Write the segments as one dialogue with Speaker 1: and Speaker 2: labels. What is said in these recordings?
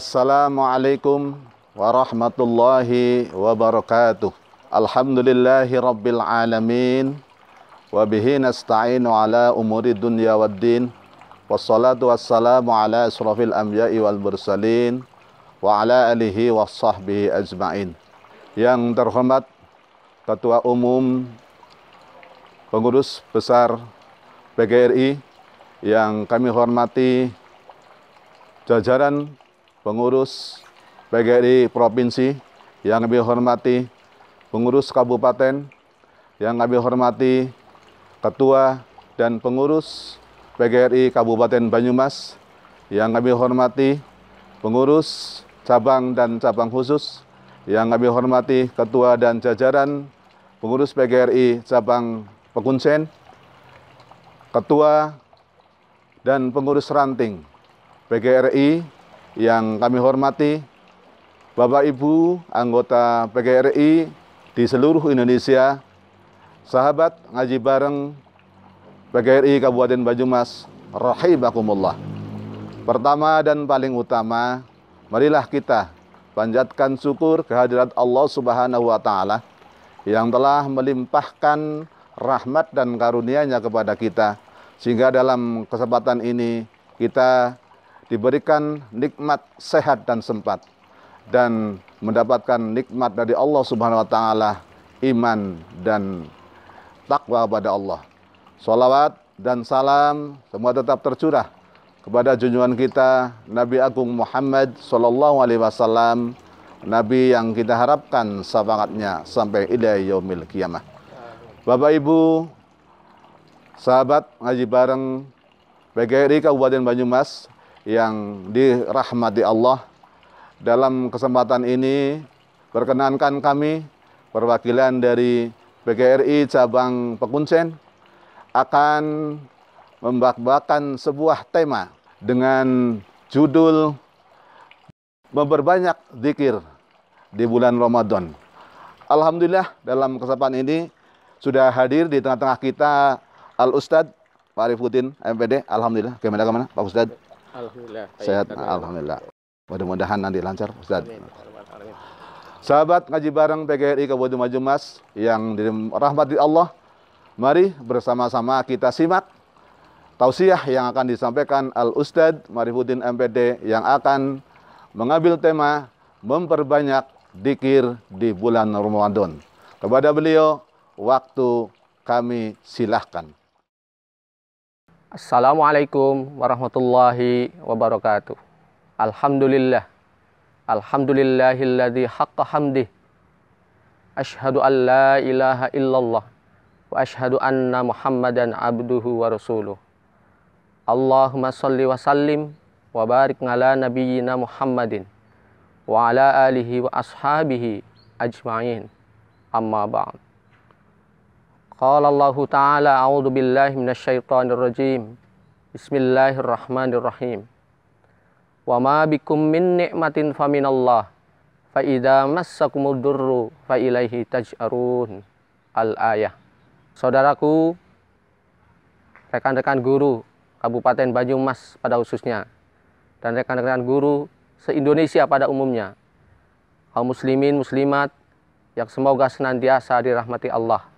Speaker 1: Assalamualaikum warahmatullahi wabarakatuh. Alhamdulillahi rabbil alamin. Wabihi nasta'inu ala umuri dunya waddin. Wassalatu wassalamu ala asrafil anbiya'i wal mursalin. Wa ala alihi wa sahbihi ajma'in. Yang terhormat Ketua Umum Pengurus Besar PGRI yang kami hormati jajaran pengurus PGRI Provinsi yang kami hormati, pengurus Kabupaten yang kami hormati, Ketua dan pengurus PGRI Kabupaten Banyumas yang kami hormati, pengurus cabang dan cabang khusus yang kami hormati, Ketua dan jajaran pengurus PGRI cabang Pekunsen, Ketua dan pengurus ranting PGRI yang kami hormati Bapak Ibu anggota PGRI di seluruh Indonesia, sahabat ngaji bareng PGRI Kabupaten Banyumas, rahimakumullah. Pertama dan paling utama, marilah kita panjatkan syukur kehadirat Allah Subhanahu wa taala yang telah melimpahkan rahmat dan karunia-Nya kepada kita sehingga dalam kesempatan ini kita diberikan nikmat sehat dan sempat dan mendapatkan nikmat dari Allah Subhanahu wa taala iman dan takwa kepada Allah. Salawat dan salam semua tetap tercurah kepada junjungan kita Nabi Agung Muhammad sallallahu alaihi wasallam, nabi yang kita harapkan syafaatnya sampai ila yaumil kiamah. Bapak Ibu, sahabat ngaji bareng PGRI Kabupaten Banyumas yang dirahmati Allah. Dalam kesempatan ini perkenankan kami perwakilan dari PGRI Cabang Pekuncen akan membakbakan sebuah tema dengan judul memperbanyak zikir di bulan Ramadan. Alhamdulillah dalam kesempatan ini sudah hadir di tengah-tengah kita Al Ustadz Pak Arifuddin MPD. Alhamdulillah. Gimana kemana Pak Ustadz? Alhamdulillah. Sehat, alhamdulillah. Mudah-mudahan nanti lancar, Ustaz. Amin. Sahabat ngaji bareng PGRI Kabupaten Majumas yang dirahmati Allah, mari bersama-sama kita simak tausiah yang akan disampaikan Al Ustad Marifuddin MPD yang akan mengambil tema memperbanyak dikir di bulan Ramadan. Kepada beliau, waktu kami silahkan. Assalamualaikum
Speaker 2: warahmatullahi wabarakatuh. Alhamdulillah. Alhamdulillahilladzi haqqa hamdih. Ashhadu an la ilaha illallah wa ashhadu anna Muhammadan abduhu wa rasuluh. Allahumma salli wa sallim wa barik ala nabiyyina Muhammadin wa ala alihi wa ashabihi ajma'in. Amma ba'd. قال الله تعالى أعوذ بالله من الشيطان الرجيم بسم الله الرحمن الرحيم وما بكم من نعمة فمن الله فإذا مسكم الضر فإليه تجأرون Al-Ayah Saudaraku, rekan-rekan guru Kabupaten Banyumas pada khususnya dan rekan-rekan guru se-Indonesia pada umumnya kaum muslimin muslimat yang semoga senantiasa dirahmati Allah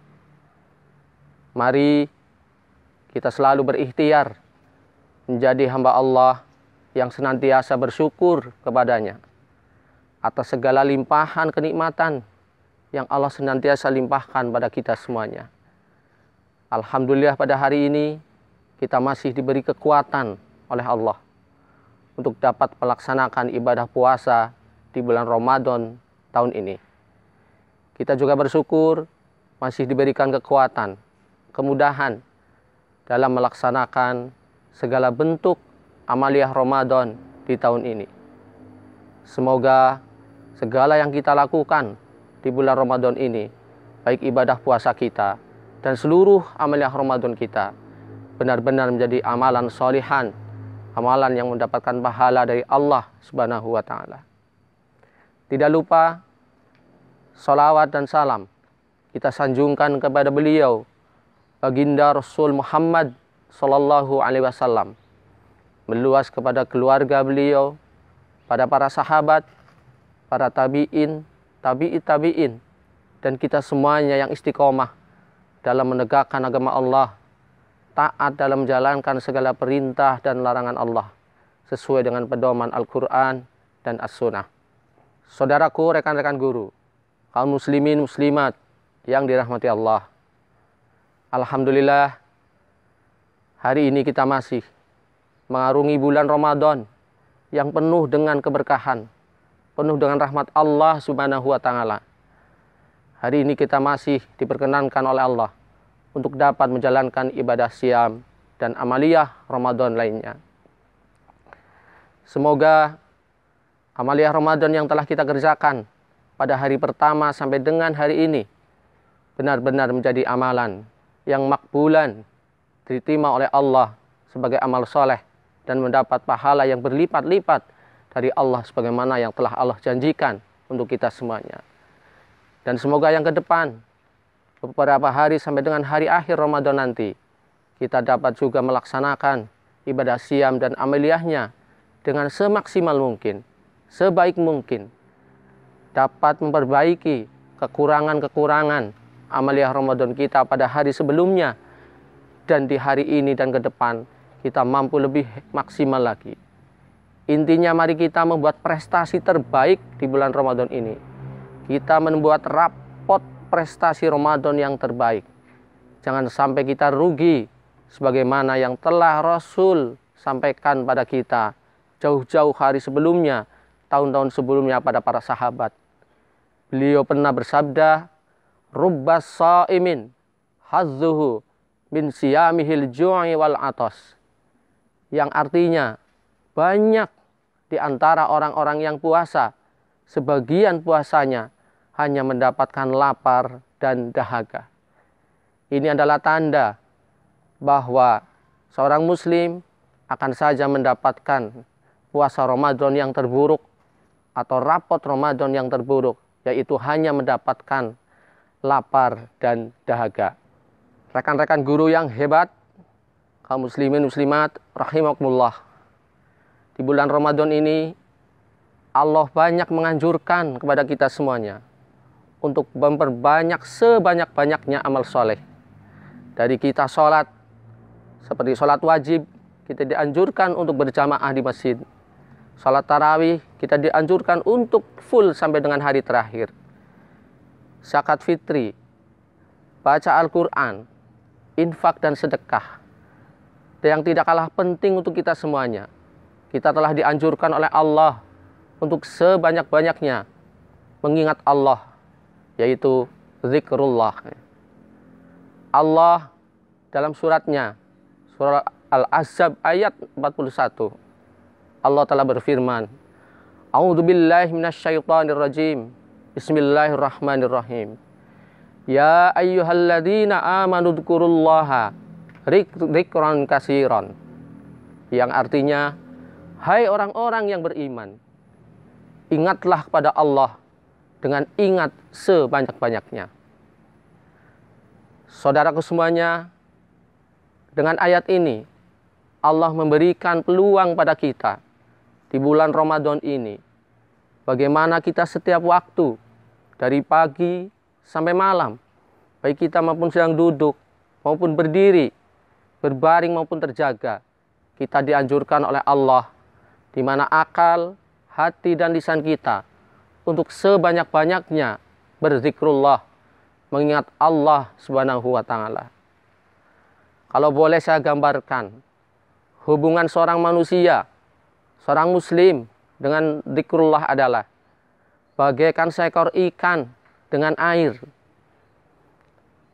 Speaker 2: Mari kita selalu berikhtiar menjadi hamba Allah yang senantiasa bersyukur kepadanya atas segala limpahan kenikmatan yang Allah senantiasa limpahkan pada kita semuanya. Alhamdulillah pada hari ini kita masih diberi kekuatan oleh Allah untuk dapat melaksanakan ibadah puasa di bulan Ramadan tahun ini. Kita juga bersyukur masih diberikan kekuatan kemudahan dalam melaksanakan segala bentuk amaliah Ramadan di tahun ini. Semoga segala yang kita lakukan di bulan Ramadan ini, baik ibadah puasa kita dan seluruh amaliah Ramadan kita, benar-benar menjadi amalan solihan, amalan yang mendapatkan pahala dari Allah Subhanahu wa Ta'ala. Tidak lupa, sholawat dan salam kita sanjungkan kepada beliau baginda Rasul Muhammad Sallallahu Alaihi Wasallam meluas kepada keluarga beliau, pada para sahabat, para tabiin, tabi'i tabiin, dan kita semuanya yang istiqomah dalam menegakkan agama Allah, taat dalam menjalankan segala perintah dan larangan Allah sesuai dengan pedoman Al-Quran dan As-Sunnah. Saudaraku, rekan-rekan guru, kaum muslimin muslimat yang dirahmati Allah. Alhamdulillah hari ini kita masih mengarungi bulan Ramadan yang penuh dengan keberkahan, penuh dengan rahmat Allah Subhanahu wa taala. Hari ini kita masih diperkenankan oleh Allah untuk dapat menjalankan ibadah siam dan amaliyah Ramadan lainnya. Semoga amaliyah Ramadan yang telah kita kerjakan pada hari pertama sampai dengan hari ini benar-benar menjadi amalan yang makbulan diterima oleh Allah sebagai amal soleh dan mendapat pahala yang berlipat-lipat dari Allah sebagaimana yang telah Allah janjikan untuk kita semuanya. Dan semoga yang ke depan beberapa hari sampai dengan hari akhir Ramadan nanti kita dapat juga melaksanakan ibadah siam dan ameliyahnya dengan semaksimal mungkin, sebaik mungkin dapat memperbaiki kekurangan-kekurangan amaliah Ramadan kita pada hari sebelumnya dan di hari ini dan ke depan kita mampu lebih maksimal lagi. Intinya mari kita membuat prestasi terbaik di bulan Ramadan ini. Kita membuat rapot prestasi Ramadan yang terbaik. Jangan sampai kita rugi sebagaimana yang telah Rasul sampaikan pada kita jauh-jauh hari sebelumnya, tahun-tahun sebelumnya pada para sahabat. Beliau pernah bersabda, rubbas sa'imin hazzuhu min siyamihil ju'i wal atas. Yang artinya banyak di antara orang-orang yang puasa, sebagian puasanya hanya mendapatkan lapar dan dahaga. Ini adalah tanda bahwa seorang muslim akan saja mendapatkan puasa Ramadan yang terburuk atau rapot Ramadan yang terburuk, yaitu hanya mendapatkan lapar, dan dahaga. Rekan-rekan guru yang hebat, kaum muslimin muslimat, rahimakumullah. Di bulan Ramadan ini, Allah banyak menganjurkan kepada kita semuanya untuk memperbanyak sebanyak-banyaknya amal soleh. Dari kita sholat, seperti sholat wajib, kita dianjurkan untuk berjamaah di masjid. Sholat tarawih, kita dianjurkan untuk full sampai dengan hari terakhir zakat fitri, baca Al-Quran, infak dan sedekah. Yang tidak kalah penting untuk kita semuanya. Kita telah dianjurkan oleh Allah untuk sebanyak-banyaknya mengingat Allah, yaitu zikrullah. Allah dalam suratnya, surat al azab ayat 41, Allah telah berfirman, A'udzubillahiminasyaitanirrajim. billahi rajim. Bismillahirrahmanirrahim. Ya ayyuhalladzina amanu dzkurullaha dzikran katsiran. Yang artinya, hai orang-orang yang beriman, ingatlah kepada Allah dengan ingat sebanyak-banyaknya. Saudaraku semuanya, dengan ayat ini Allah memberikan peluang pada kita di bulan Ramadan ini Bagaimana kita setiap waktu, dari pagi sampai malam, baik kita maupun sedang duduk, maupun berdiri, berbaring maupun terjaga, kita dianjurkan oleh Allah, di mana akal, hati, dan lisan kita untuk sebanyak-banyaknya berzikrullah, mengingat Allah Subhanahu wa Ta'ala. Kalau boleh saya gambarkan, hubungan seorang manusia, seorang Muslim dengan dikrullah adalah bagaikan seekor ikan dengan air.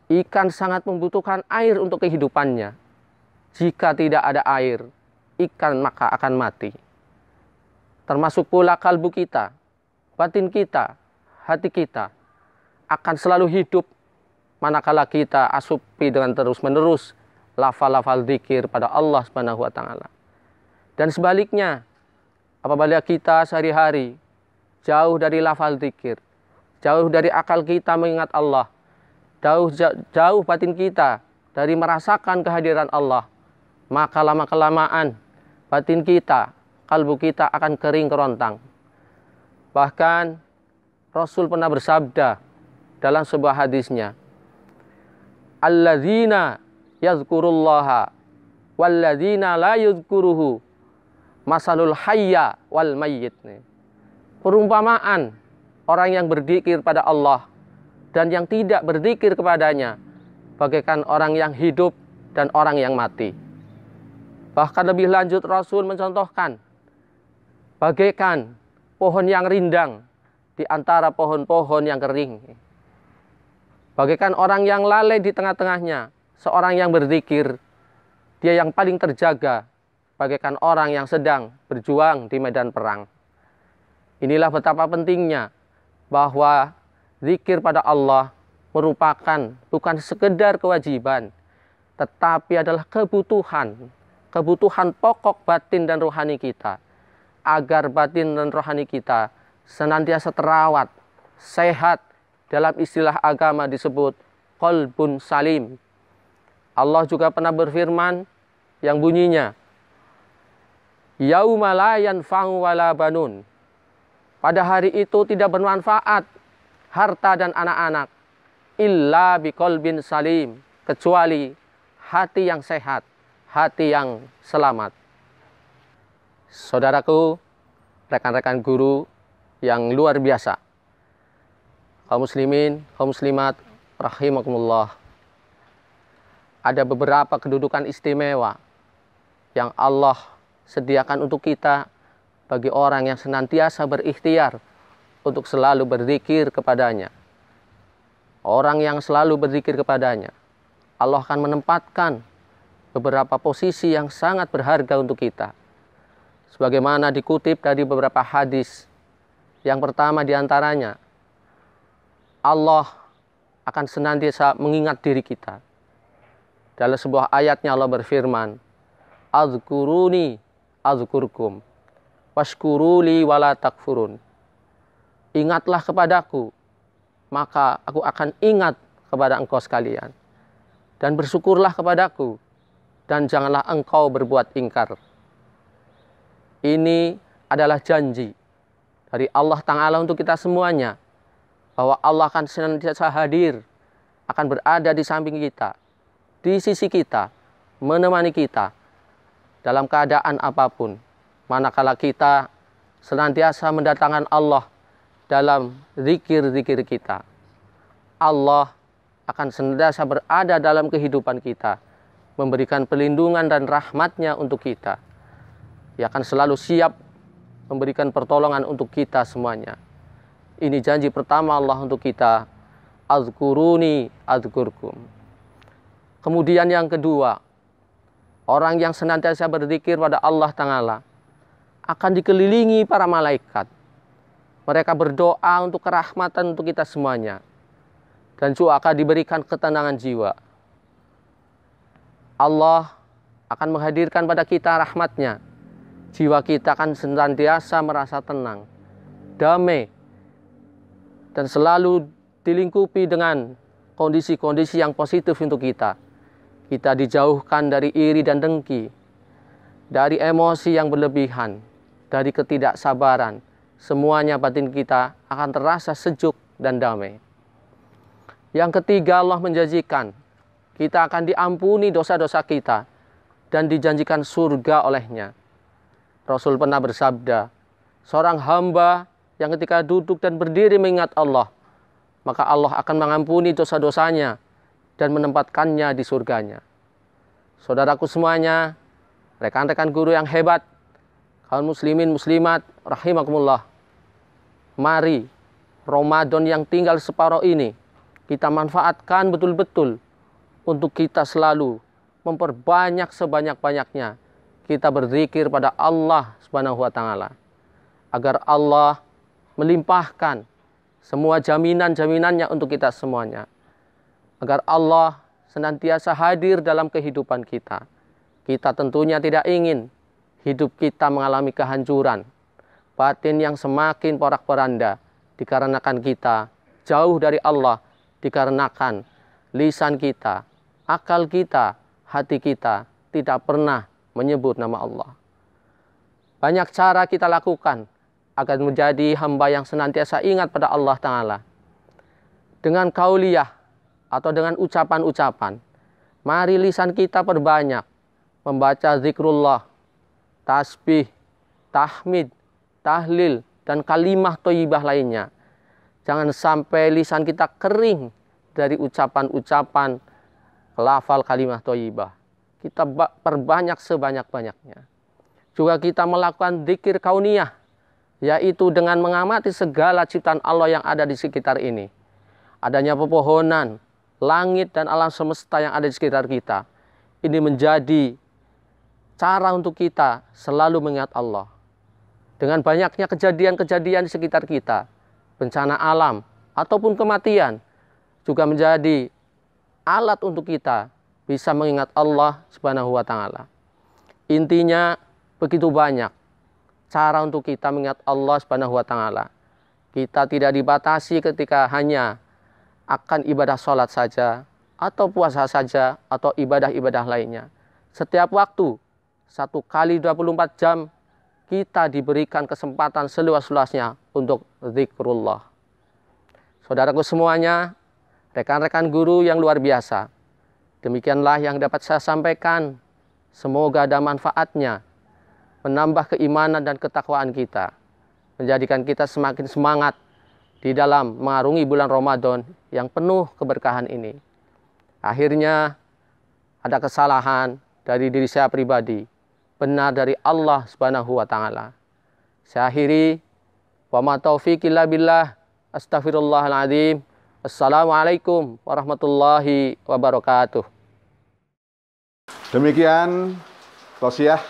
Speaker 2: Ikan sangat membutuhkan air untuk kehidupannya. Jika tidak ada air, ikan maka akan mati. Termasuk pula kalbu kita, batin kita, hati kita akan selalu hidup manakala kita asupi dengan terus-menerus lafal-lafal zikir pada Allah Subhanahu wa taala. Dan sebaliknya, apabila kita sehari-hari jauh dari lafal zikir, jauh dari akal kita mengingat Allah, jauh jauh batin kita dari merasakan kehadiran Allah, maka lama-kelamaan batin kita, kalbu kita akan kering kerontang. Bahkan Rasul pernah bersabda dalam sebuah hadisnya, "Alladzina yazkurullaha walladzina la yuzkuruhu masalul hayya wal mayyit Perumpamaan orang yang berzikir pada Allah dan yang tidak berzikir kepadanya bagaikan orang yang hidup dan orang yang mati. Bahkan lebih lanjut Rasul mencontohkan bagaikan pohon yang rindang di antara pohon-pohon yang kering. Bagaikan orang yang lalai di tengah-tengahnya, seorang yang berzikir, dia yang paling terjaga bagaikan orang yang sedang berjuang di medan perang. Inilah betapa pentingnya bahwa zikir pada Allah merupakan bukan sekedar kewajiban, tetapi adalah kebutuhan, kebutuhan pokok batin dan rohani kita, agar batin dan rohani kita senantiasa terawat, sehat, dalam istilah agama disebut kolbun salim. Allah juga pernah berfirman yang bunyinya, yaumalayan fang wala banun. Pada hari itu tidak bermanfaat harta dan anak-anak illa bin salim, kecuali hati yang sehat, hati yang selamat. Saudaraku, rekan-rekan guru yang luar biasa. Kaum muslimin, kaum muslimat, rahimakumullah. Ada beberapa kedudukan istimewa yang Allah sediakan untuk kita bagi orang yang senantiasa berikhtiar untuk selalu berzikir kepadanya. Orang yang selalu berzikir kepadanya, Allah akan menempatkan beberapa posisi yang sangat berharga untuk kita. Sebagaimana dikutip dari beberapa hadis. Yang pertama diantaranya, Allah akan senantiasa mengingat diri kita. Dalam sebuah ayatnya Allah berfirman, Azkuruni azkurkum washkuruli wala takfurun. Ingatlah kepadaku, maka aku akan ingat kepada engkau sekalian. Dan bersyukurlah kepadaku, dan janganlah engkau berbuat ingkar. Ini adalah janji dari Allah Ta'ala untuk kita semuanya. Bahwa Allah akan senantiasa hadir, akan berada di samping kita, di sisi kita, menemani kita, dalam keadaan apapun. Manakala kita senantiasa mendatangkan Allah dalam zikir-zikir kita. Allah akan senantiasa berada dalam kehidupan kita, memberikan pelindungan dan rahmatnya untuk kita. Ia akan selalu siap memberikan pertolongan untuk kita semuanya. Ini janji pertama Allah untuk kita. Azkuruni azkurkum. Kemudian yang kedua, Orang yang senantiasa berzikir pada Allah Ta'ala akan dikelilingi para malaikat. Mereka berdoa untuk kerahmatan untuk kita semuanya. Dan juga akan diberikan ketenangan jiwa. Allah akan menghadirkan pada kita rahmatnya. Jiwa kita akan senantiasa merasa tenang, damai, dan selalu dilingkupi dengan kondisi-kondisi yang positif untuk kita kita dijauhkan dari iri dan dengki, dari emosi yang berlebihan, dari ketidaksabaran. Semuanya batin kita akan terasa sejuk dan damai. Yang ketiga Allah menjanjikan kita akan diampuni dosa-dosa kita dan dijanjikan surga olehnya. Rasul pernah bersabda, seorang hamba yang ketika duduk dan berdiri mengingat Allah, maka Allah akan mengampuni dosa-dosanya dan menempatkannya di surganya. Saudaraku semuanya, rekan-rekan guru yang hebat, kaum muslimin muslimat, rahimakumullah. Mari, Ramadan yang tinggal separuh ini, kita manfaatkan betul-betul untuk kita selalu memperbanyak sebanyak-banyaknya kita berzikir pada Allah Subhanahu wa taala agar Allah melimpahkan semua jaminan-jaminannya untuk kita semuanya agar Allah senantiasa hadir dalam kehidupan kita. Kita tentunya tidak ingin hidup kita mengalami kehancuran, batin yang semakin porak-poranda dikarenakan kita jauh dari Allah, dikarenakan lisan kita, akal kita, hati kita tidak pernah menyebut nama Allah. Banyak cara kita lakukan agar menjadi hamba yang senantiasa ingat pada Allah Ta'ala. Dengan kauliah, atau dengan ucapan-ucapan. Mari lisan kita perbanyak membaca zikrullah, tasbih, tahmid, tahlil, dan kalimah toibah lainnya. Jangan sampai lisan kita kering dari ucapan-ucapan lafal kalimah toibah. Kita perbanyak sebanyak-banyaknya. Juga kita melakukan zikir kauniyah, yaitu dengan mengamati segala ciptaan Allah yang ada di sekitar ini. Adanya pepohonan, langit dan alam semesta yang ada di sekitar kita. Ini menjadi cara untuk kita selalu mengingat Allah. Dengan banyaknya kejadian-kejadian di sekitar kita, bencana alam ataupun kematian juga menjadi alat untuk kita bisa mengingat Allah Subhanahu wa taala. Intinya begitu banyak cara untuk kita mengingat Allah Subhanahu wa taala. Kita tidak dibatasi ketika hanya akan ibadah sholat saja, atau puasa saja, atau ibadah-ibadah lainnya. Setiap waktu, satu kali 24 jam, kita diberikan kesempatan seluas-luasnya untuk zikrullah. Saudaraku semuanya, rekan-rekan guru yang luar biasa, demikianlah yang dapat saya sampaikan. Semoga ada manfaatnya, menambah keimanan dan ketakwaan kita, menjadikan kita semakin semangat di dalam mengarungi bulan Ramadan yang penuh keberkahan ini. Akhirnya ada kesalahan dari diri saya pribadi, benar dari Allah Subhanahu wa taala. Saya akhiri wa ma taufiqi illa billah. Astagfirullahalazim. Assalamualaikum warahmatullahi wabarakatuh.
Speaker 1: Demikian tausiah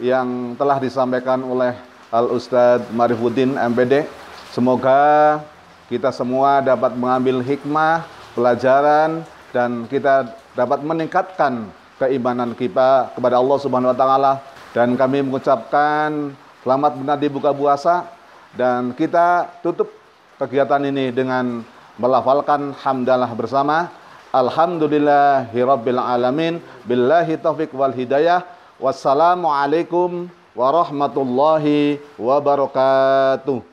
Speaker 1: yang telah disampaikan oleh Al Ustadz Marifuddin MPD Semoga kita semua dapat mengambil hikmah, pelajaran, dan kita dapat meningkatkan keimanan kita kepada Allah Subhanahu wa Ta'ala. Dan kami mengucapkan selamat menanti buka puasa, dan kita tutup kegiatan ini dengan melafalkan hamdalah bersama. Alhamdulillahirabbil alamin billahi taufik wal hidayah. Wassalamualaikum warahmatullahi wabarakatuh.